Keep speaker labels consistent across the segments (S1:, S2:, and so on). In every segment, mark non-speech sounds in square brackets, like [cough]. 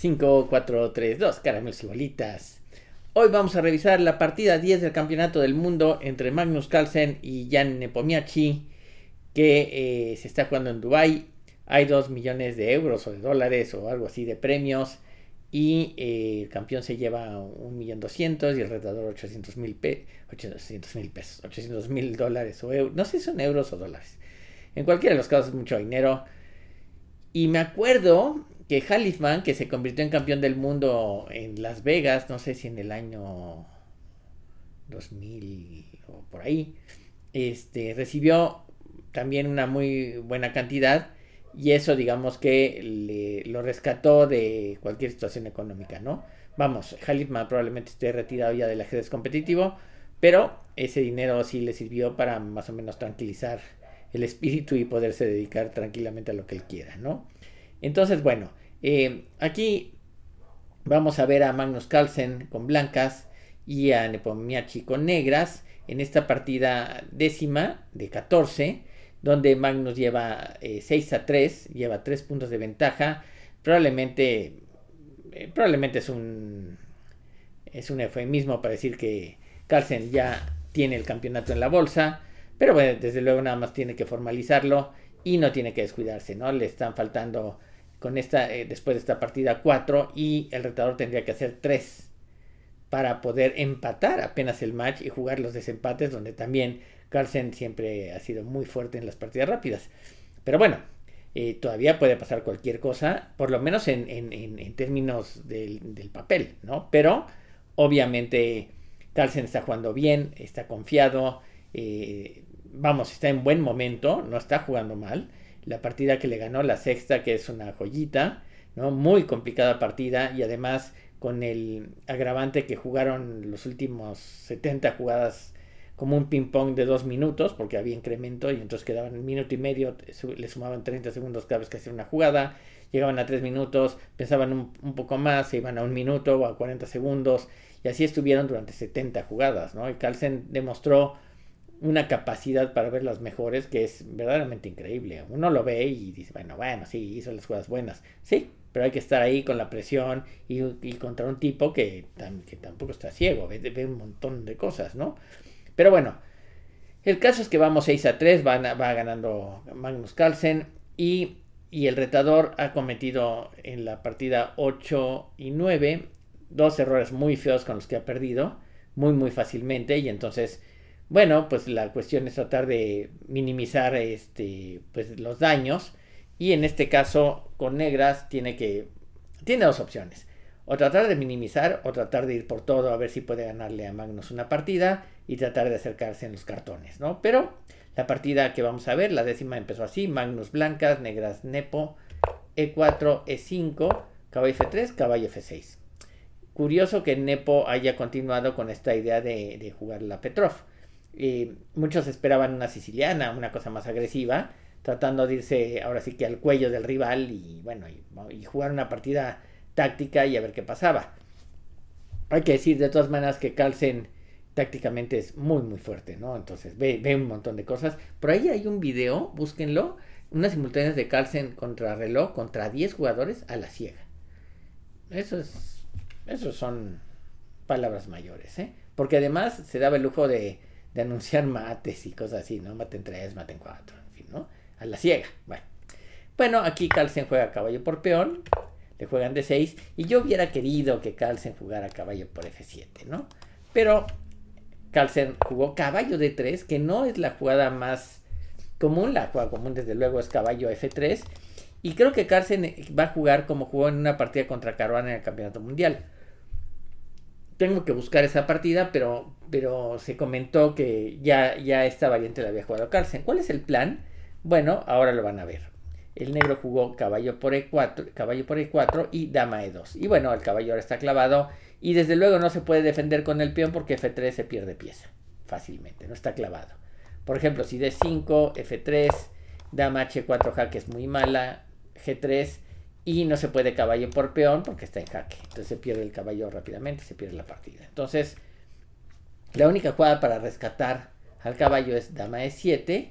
S1: 5, 4, 3, 2, caramelos y bolitas. Hoy vamos a revisar la partida 10 del Campeonato del Mundo entre Magnus Carlsen y Jan Nepomiachi, que eh, se está jugando en Dubai. Hay 2 millones de euros o de dólares o algo así de premios. Y eh, el campeón se lleva 1.200.000 y el retador 800.000 pesos, 800.000 dólares o euros. No sé si son euros o dólares. En cualquiera de los casos es mucho dinero. Y me acuerdo que Halifman, que se convirtió en campeón del mundo en Las Vegas, no sé si en el año 2000 o por ahí, este, recibió también una muy buena cantidad y eso digamos que le, lo rescató de cualquier situación económica, ¿no? Vamos, Halifman probablemente esté retirado ya del ajedrez competitivo, pero ese dinero sí le sirvió para más o menos tranquilizar el espíritu y poderse dedicar tranquilamente a lo que él quiera, ¿no? Entonces, bueno, eh, aquí vamos a ver a Magnus Carlsen con blancas y a Nepomniachtchi con negras en esta partida décima de 14, donde Magnus lleva 6 eh, a 3, lleva 3 puntos de ventaja, probablemente, eh, probablemente es un, es un eufemismo para decir que Carlsen ya tiene el campeonato en la bolsa, pero bueno, desde luego nada más tiene que formalizarlo y no tiene que descuidarse, ¿no? Le están faltando con esta, eh, después de esta partida 4 y el retador tendría que hacer tres para poder empatar apenas el match y jugar los desempates, donde también Carlsen siempre ha sido muy fuerte en las partidas rápidas. Pero bueno, eh, todavía puede pasar cualquier cosa, por lo menos en, términos del, papel, ¿no? Pero obviamente Carlsen está jugando bien, está confiado, eh, vamos, está en buen momento, no está jugando mal. La partida que le ganó la sexta, que es una joyita, ¿no? Muy complicada partida y además con el agravante que jugaron los últimos 70 jugadas como un ping-pong de dos minutos, porque había incremento y entonces quedaban un minuto y medio, le sumaban 30 segundos cada vez que hacían una jugada, llegaban a tres minutos, pensaban un, poco más, se iban a un minuto o a 40 segundos, y así estuvieron durante 70 jugadas, ¿no? Y Carlsen demostró una capacidad para ver las mejores que es verdaderamente increíble. Uno lo ve y dice, bueno, bueno, sí, hizo las jugadas buenas. Sí, pero hay que estar ahí con la presión y, contra un tipo que, tampoco está ciego, ve, un montón de cosas, ¿no? Pero bueno, el caso es que vamos 6 a 3, va, va ganando Magnus Carlsen y, y el retador ha cometido en la partida 8 y 9 dos errores muy feos con los que ha perdido, muy, muy fácilmente y entonces bueno, pues la cuestión es tratar de minimizar este, pues, los daños. Y en este caso, con negras tiene que. Tiene dos opciones. O tratar de minimizar o tratar de ir por todo a ver si puede ganarle a Magnus una partida y tratar de acercarse en los cartones, ¿no? Pero la partida que vamos a ver, la décima empezó así, Magnus blancas, negras Nepo, E4, E5, caballo F3, caballo F6. Curioso que Nepo haya continuado con esta idea de, de jugar la Petrov muchos esperaban una siciliana, una cosa más agresiva, tratando de irse ahora sí que al cuello del rival y bueno, y, jugar una partida táctica y a ver qué pasaba. Hay que decir de todas maneras que Carlsen tácticamente es muy muy fuerte, ¿no? Entonces ve, un montón de cosas. Por ahí hay un video, búsquenlo, unas simultáneas de Carlsen contra reloj contra 10 jugadores a la ciega. Eso es, eso son palabras mayores, ¿eh? Porque además se daba el lujo de de anunciar mates y cosas así, ¿no? Maten tres, maten cuatro, en fin, ¿no? A la ciega, bueno. Bueno, aquí Carlsen juega caballo por peón, le juegan de 6 y yo hubiera querido que Carlsen jugara caballo por F7, ¿no? Pero Carlsen jugó caballo de 3, que no es la jugada más común, la jugada común desde luego es caballo F3, y creo que Carlsen va a jugar como jugó en una partida contra Caruana en el Campeonato Mundial tengo que buscar esa partida, pero, pero se comentó que ya, ya esta variante la había jugado Carlsen. ¿Cuál es el plan? Bueno, ahora lo van a ver. El negro jugó caballo por E4, caballo por E4 y dama E2. Y bueno, el caballo ahora está clavado y desde luego no se puede defender con el peón porque F3 se pierde pieza fácilmente, no está clavado. Por ejemplo, si D5, F3, dama H4 jaque es muy mala, G3 y no se puede caballo por peón porque está en jaque. Entonces se pierde el caballo rápidamente, se pierde la partida. Entonces, la única jugada para rescatar al caballo es dama e7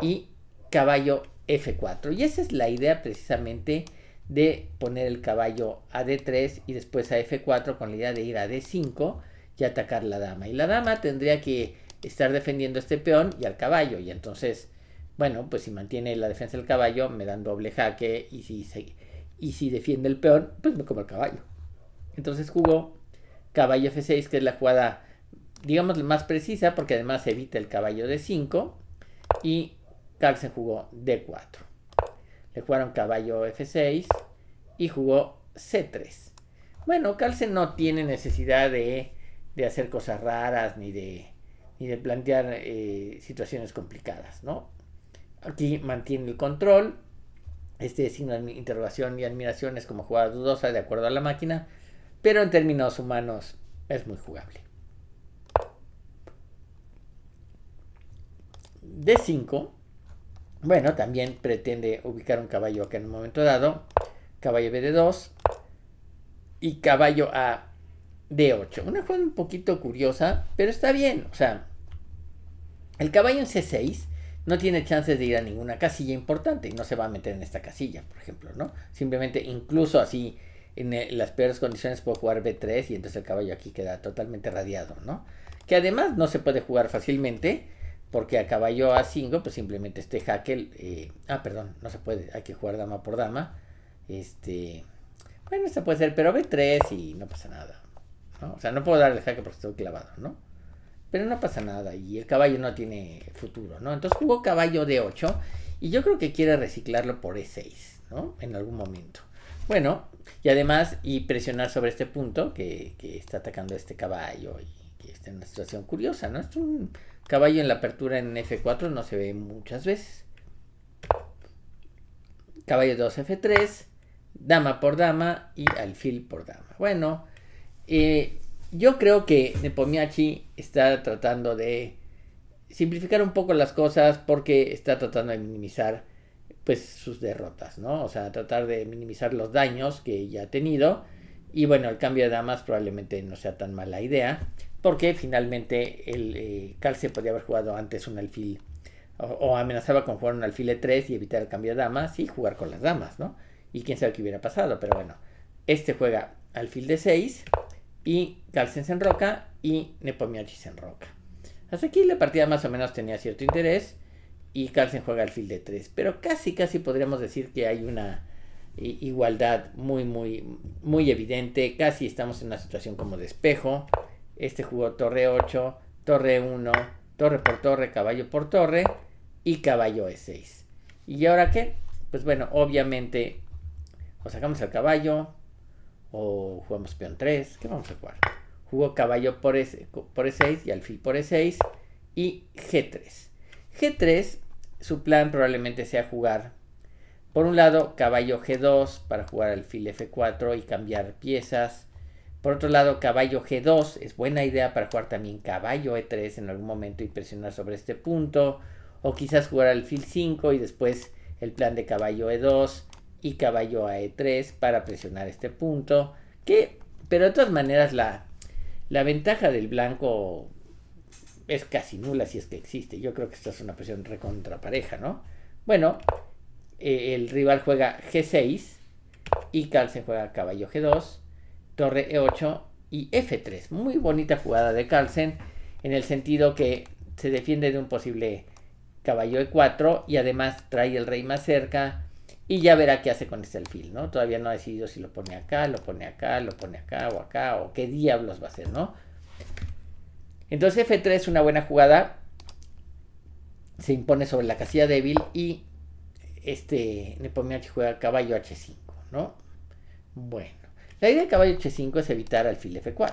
S1: y caballo f4. Y esa es la idea precisamente de poner el caballo a d3 y después a f4 con la idea de ir a d5 y atacar la dama. Y la dama tendría que estar defendiendo este peón y al caballo. Y entonces, bueno, pues si mantiene la defensa del caballo, me dan doble jaque y si se y si defiende el peón, pues me como el caballo. Entonces jugó caballo F6, que es la jugada, digamos, más precisa, porque además evita el caballo D5, y Carlsen jugó D4. Le jugaron caballo F6 y jugó C3. Bueno, Carlsen no tiene necesidad de, hacer cosas raras ni de, ni de plantear eh, situaciones complicadas, ¿no? Aquí mantiene el control, este signo de interrogación y admiración es como jugada dudosa de acuerdo a la máquina, pero en términos humanos es muy jugable. D5, bueno, también pretende ubicar un caballo acá en un momento dado, caballo bd 2 y caballo A d 8. Una jugada un poquito curiosa, pero está bien, o sea, el caballo en C6 no tiene chances de ir a ninguna casilla importante y no se va a meter en esta casilla, por ejemplo, ¿no? Simplemente incluso así en las peores condiciones puedo jugar B3 y entonces el caballo aquí queda totalmente radiado, ¿no? Que además no se puede jugar fácilmente porque a caballo A5 pues simplemente este jaque, eh, ah, perdón, no se puede, hay que jugar dama por dama, este, bueno, se puede ser, pero B3 y no pasa nada, ¿no? O sea, no puedo dar el jaque porque estoy clavado, ¿no? pero no pasa nada y el caballo no tiene futuro, ¿no? Entonces jugó caballo de 8 y yo creo que quiere reciclarlo por E6, ¿no? En algún momento. Bueno, y además, y presionar sobre este punto que, está atacando este caballo y que está en una situación curiosa, ¿no? Es un caballo en la apertura en F4, no se ve muchas veces. Caballo 2 F3, dama por dama y alfil por dama. Bueno, eh, yo creo que Nepomiachi está tratando de simplificar un poco las cosas porque está tratando de minimizar pues sus derrotas, ¿no? O sea, tratar de minimizar los daños que ya ha tenido. Y bueno, el cambio de damas probablemente no sea tan mala idea, porque finalmente el calce eh, podía haber jugado antes un alfil, o, amenazaba con jugar un alfil E3 y evitar el cambio de damas y jugar con las damas, ¿no? Y quién sabe qué hubiera pasado, pero bueno, este juega alfil de 6 y Carlsen se enroca y Nepomianchi se enroca. Hasta aquí la partida más o menos tenía cierto interés y Carlsen juega al fil de 3, pero casi casi podríamos decir que hay una igualdad muy muy muy evidente, casi estamos en una situación como de espejo. Este jugó torre 8, torre 1, torre por torre, caballo por torre y caballo e6. ¿Y ahora qué? Pues bueno, obviamente o sacamos el caballo, o jugamos peón 3, que vamos a jugar? Jugó caballo por, por E6 y alfil por E6 y G3. G3, su plan probablemente sea jugar, por un lado, caballo G2 para jugar alfil F4 y cambiar piezas. Por otro lado, caballo G2 es buena idea para jugar también caballo E3 en algún momento y presionar sobre este punto. O quizás jugar alfil 5 y después el plan de caballo E2 y caballo a e3 para presionar este punto. Que, pero de todas maneras, la, ventaja del blanco es casi nula si es que existe. Yo creo que esto es una presión recontra pareja, ¿no? Bueno, eh, el rival juega G6 y Carlsen juega caballo G2, torre E8 y F3. Muy bonita jugada de Carlsen en el sentido que se defiende de un posible caballo E4 y además trae el rey más cerca y ya verá qué hace con este alfil, ¿no? Todavía no ha decidido si lo pone acá, lo pone acá, lo pone acá o acá, o qué diablos va a hacer, ¿no? Entonces F3 es una buena jugada. Se impone sobre la casilla débil y este Nepomniachtchi juega caballo H5, ¿no? Bueno, la idea de caballo H5 es evitar alfil F4,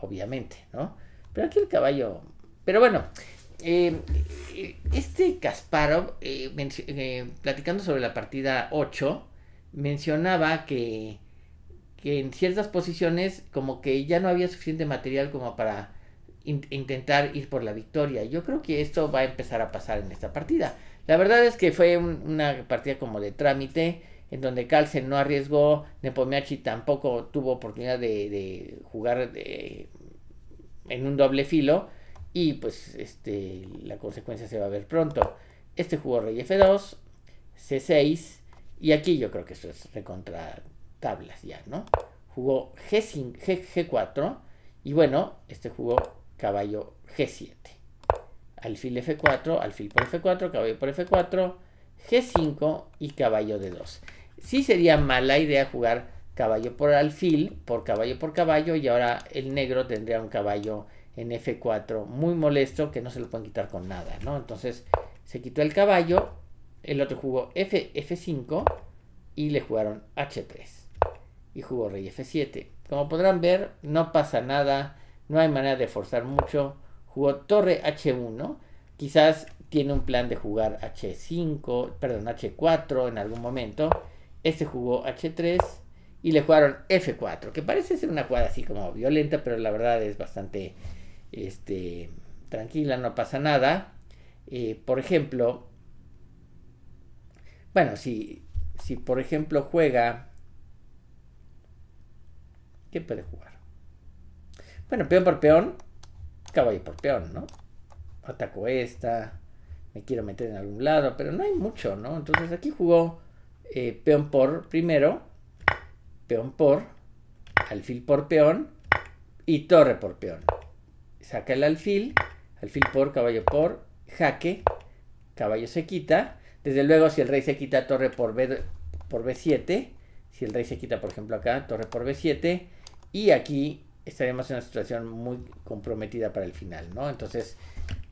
S1: obviamente, ¿no? Pero aquí el caballo... Pero bueno, eh, eh, este Kasparov, eh, platicando sobre la partida 8, mencionaba que, que, en ciertas posiciones como que ya no había suficiente material como para intentar ir por la victoria. Yo creo que esto va a empezar a pasar en esta partida. La verdad es que fue una partida como de trámite, en donde Carlsen no arriesgó, Nepomiachi tampoco tuvo oportunidad de, jugar en un doble filo y pues este, la consecuencia se va a ver pronto. Este jugó rey f2, c6 y aquí yo creo que esto es recontra tablas ya, ¿no? Jugó g G, 4 y bueno, este jugó caballo G7. Alfil F4, alfil por F4, caballo por F4, G5 y caballo D2. Sí sería mala idea jugar caballo por alfil, por caballo por caballo y ahora el negro tendría un caballo en F4, muy molesto que no se lo pueden quitar con nada, ¿no? Entonces se quitó el caballo, el otro jugó F, 5 y le jugaron H3 y jugó Rey F7. Como podrán ver, no pasa nada, no hay manera de forzar mucho. Jugó Torre H1, quizás tiene un plan de jugar H5, perdón, H4 en algún momento. Este jugó H3 y le jugaron F4, que parece ser una jugada así como violenta, pero la verdad es bastante este, tranquila, no pasa nada. Eh, por ejemplo, bueno, si, si por ejemplo juega, ¿qué puede jugar? Bueno, peón por peón, caballo por peón, ¿no? Ataco esta, me quiero meter en algún lado, pero no hay mucho, ¿no? Entonces aquí jugó eh, peón por primero, peón por, alfil por peón y torre por peón saca el alfil, alfil por, caballo por, jaque, caballo se quita. Desde luego, si el rey se quita torre por, B, por B7, si el rey se quita, por ejemplo, acá, torre por B7, y aquí estaríamos en una situación muy comprometida para el final, ¿no? Entonces,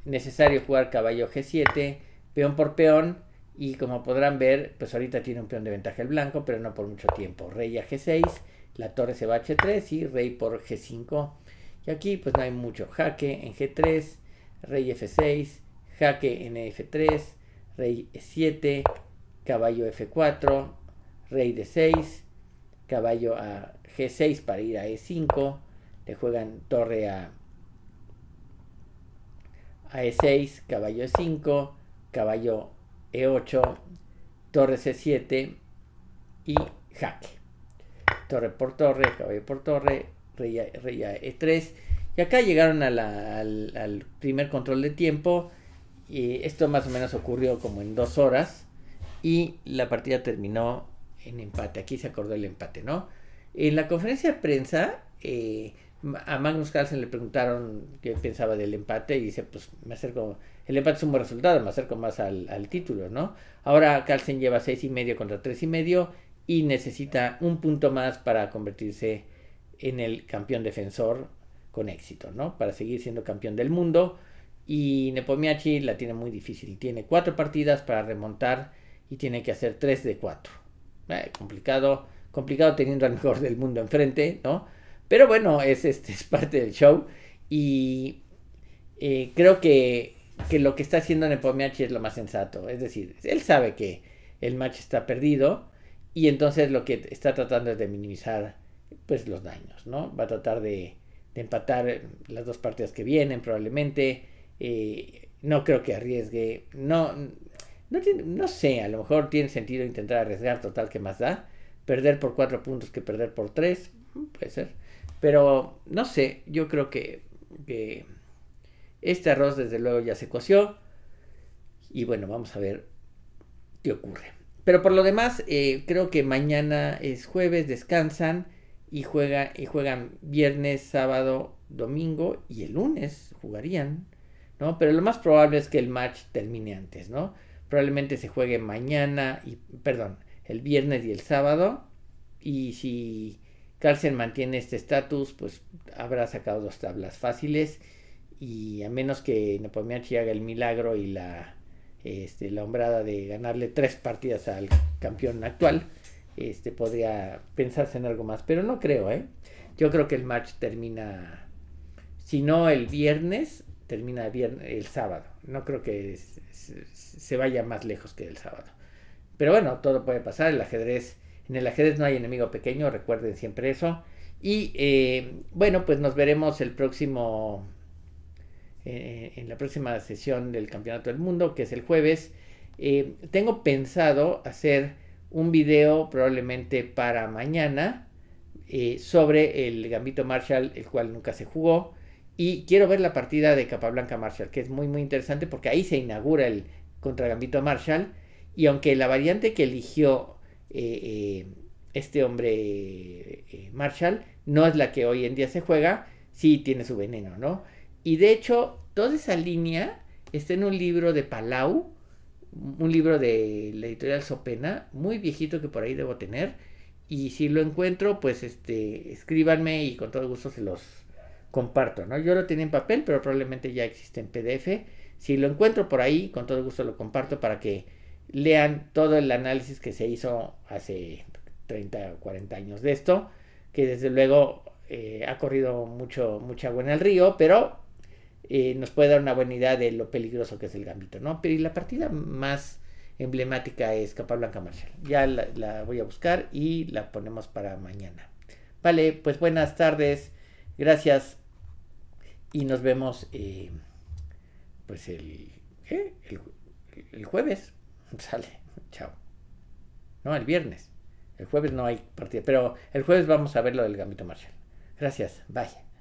S1: necesario jugar caballo G7, peón por peón, y como podrán ver, pues ahorita tiene un peón de ventaja el blanco, pero no por mucho tiempo. Rey a G6, la torre se va a H3 y rey por G5 y aquí pues no hay mucho. Jaque en G3, rey F6, jaque en F3, rey E7, caballo F4, rey D6, caballo a G6 para ir a E5, le juegan torre a, a E6, caballo E5, caballo E8, torre C7 y jaque. Torre por torre, caballo por torre, rey a, e3. Y acá llegaron al, primer control de tiempo. Y esto más o menos ocurrió como en dos horas. Y la partida terminó en empate. Aquí se acordó el empate, ¿no? En la conferencia de prensa, eh, a Magnus Carlsen le preguntaron qué pensaba del empate. Y dice: Pues me acerco. El empate es un buen resultado, me acerco más al, título, ¿no? Ahora Carlsen lleva seis y medio contra tres y medio. Y necesita un punto más para convertirse en el campeón defensor con éxito, ¿no? Para seguir siendo campeón del mundo. Y Nepomiachi la tiene muy difícil. Tiene cuatro partidas para remontar y tiene que hacer tres de cuatro. Eh, complicado, complicado teniendo al mejor del mundo enfrente, ¿no? Pero bueno, es, este, es parte del show. Y eh, creo que, que, lo que está haciendo Nepomiachi es lo más sensato. Es decir, él sabe que el match está perdido. Y entonces lo que está tratando es de minimizar pues los daños, ¿no? Va a tratar de, empatar las dos partidas que vienen probablemente. Eh, no creo que arriesgue. No, no, sé, a lo mejor tiene sentido intentar arriesgar total que más da. Perder por cuatro puntos que perder por tres, mm, puede ser. Pero no sé, yo creo que, este arroz desde luego ya se coció. Y bueno, vamos a ver qué ocurre. Pero por lo demás, eh, creo que mañana es jueves, descansan y, juega, y juegan viernes, sábado, domingo y el lunes jugarían, ¿no? Pero lo más probable es que el match termine antes, ¿no? Probablemente se juegue mañana y, perdón, el viernes y el sábado y si Carlsen mantiene este estatus, pues habrá sacado dos tablas fáciles y a menos que pongan haga el milagro y la, este, la hombrada de ganarle tres partidas al campeón actual, este, podría pensarse en algo más, pero no creo, ¿eh? Yo creo que el match termina, si no el viernes, termina el sábado. No creo que se vaya más lejos que el sábado. Pero bueno, todo puede pasar. El ajedrez, en el ajedrez no hay enemigo pequeño, recuerden siempre eso. Y eh, bueno, pues nos veremos el próximo, eh, en la próxima sesión del Campeonato del Mundo, que es el jueves. Eh, tengo pensado hacer un video probablemente para mañana eh, sobre el Gambito Marshall, el cual nunca se jugó. Y quiero ver la partida de Capablanca Marshall, que es muy muy interesante porque ahí se inaugura el contra Gambito Marshall. Y aunque la variante que eligió eh, eh, este hombre Marshall no es la que hoy en día se juega, sí tiene su veneno, ¿no? Y de hecho, toda esa línea está en un libro de Palau, un libro de la editorial Sopena, muy viejito que por ahí debo tener. Y si lo encuentro, pues este, escríbanme y con todo gusto se los comparto, ¿no? Yo lo tenía en papel, pero probablemente ya existe en PDF. Si lo encuentro por ahí, con todo gusto lo comparto para que lean todo el análisis que se hizo hace 30 o 40 años de esto, que desde luego eh, ha corrido mucho, mucha agua en el río, pero eh, nos puede dar una buena idea de lo peligroso que es el gambito, ¿no? Pero y la partida más emblemática es capa blanca Marshall. Ya la, voy a buscar y la ponemos para mañana. Vale, pues buenas tardes, gracias y nos vemos eh, pues el, el, jueves, [laughs] sale, chao. No, el viernes. El jueves no hay partida, pero el jueves vamos a ver lo del gambito Marshall. Gracias, vaya.